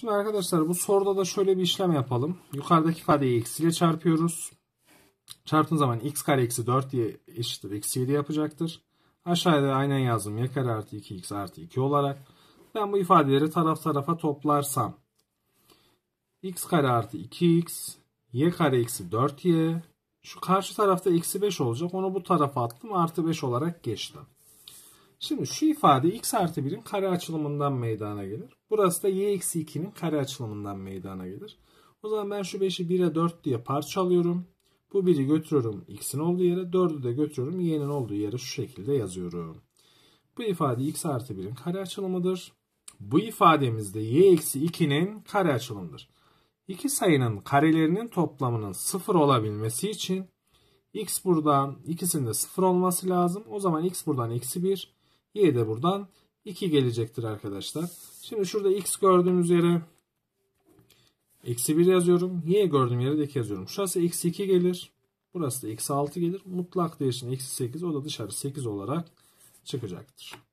Şimdi arkadaşlar bu soruda da şöyle bir işlem yapalım. Yukarıdaki kareyi x ile çarpıyoruz. Çarptığın zaman x kare eksi 4 diye eşittir. Eksi 7 yapacaktır. Aşağıda aynen yazdım. Y kare artı 2x artı 2 olarak. Ben bu ifadeleri taraf tarafa toplarsam. x kare artı 2x y kare eksi 4y şu karşı tarafta eksi 5 olacak. Onu bu tarafa attım. Artı 5 olarak geçtim. Şimdi şu ifade x artı 1'in kare açılımından meydana gelir. Burası da y eksi 2'nin kare açılımından meydana gelir. O zaman ben şu 5'i 1'e 4 diye parçalıyorum. Bu 1'i götürüyorum x'in olduğu yere. 4'ü de götürüyorum y'nin olduğu yere şu şekilde yazıyorum. Bu ifade x artı 1'in kare açılımıdır. Bu ifademizde y eksi 2'nin kare açılımıdır. İki sayının karelerinin toplamının sıfır olabilmesi için x buradan ikisinde sıfır olması lazım. O zaman x buradan eksi 1, Y de buradan 2 gelecektir arkadaşlar. Şimdi şurada x gördüğümüz yere eksi 1 yazıyorum. Y gördüğüm yere de 2 yazıyorum. Şurası eksi 2 gelir. Burası da eksi 6 gelir. Mutlak değişim eksi 8 o da dışarı 8 olarak çıkacaktır.